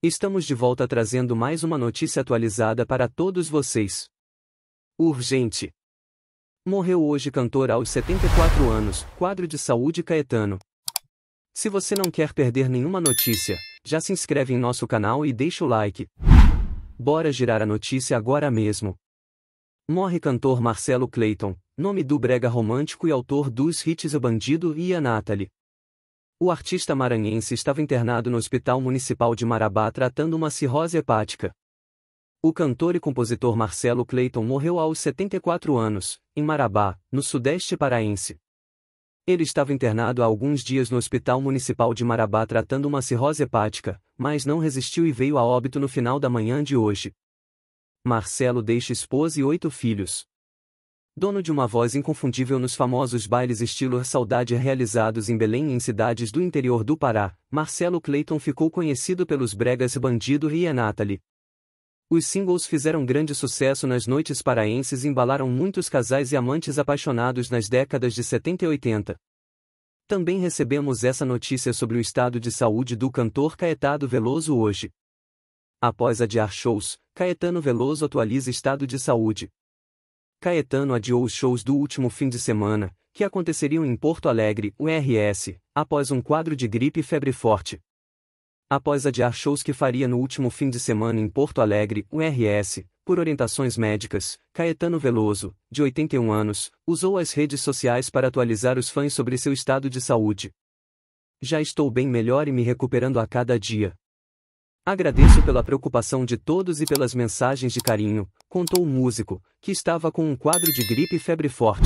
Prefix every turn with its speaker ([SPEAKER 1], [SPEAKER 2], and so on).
[SPEAKER 1] Estamos de volta trazendo mais uma notícia atualizada para todos vocês. Urgente! Morreu hoje cantor aos 74 anos, quadro de saúde Caetano. Se você não quer perder nenhuma notícia, já se inscreve em nosso canal e deixa o like. Bora girar a notícia agora mesmo. Morre cantor Marcelo Clayton, nome do brega romântico e autor dos hits A Bandido e A Natalie. O artista maranhense estava internado no Hospital Municipal de Marabá tratando uma cirrose hepática. O cantor e compositor Marcelo Clayton morreu aos 74 anos, em Marabá, no sudeste paraense. Ele estava internado há alguns dias no Hospital Municipal de Marabá tratando uma cirrose hepática, mas não resistiu e veio a óbito no final da manhã de hoje. Marcelo deixa esposa e oito filhos dono de uma voz inconfundível nos famosos bailes estilo Saudade realizados em Belém e em cidades do interior do Pará, Marcelo Clayton ficou conhecido pelos bregas Bandido e Anatali. Os singles fizeram grande sucesso nas noites paraenses e embalaram muitos casais e amantes apaixonados nas décadas de 70 e 80. Também recebemos essa notícia sobre o estado de saúde do cantor Caetano Veloso hoje. Após adiar shows, Caetano Veloso atualiza estado de saúde. Caetano adiou os shows do último fim de semana, que aconteceriam em Porto Alegre, URS, após um quadro de gripe e febre forte. Após adiar shows que faria no último fim de semana em Porto Alegre, URS, por orientações médicas, Caetano Veloso, de 81 anos, usou as redes sociais para atualizar os fãs sobre seu estado de saúde. Já estou bem melhor e me recuperando a cada dia. Agradeço pela preocupação de todos e pelas mensagens de carinho, contou o músico, que estava com um quadro de gripe e febre forte,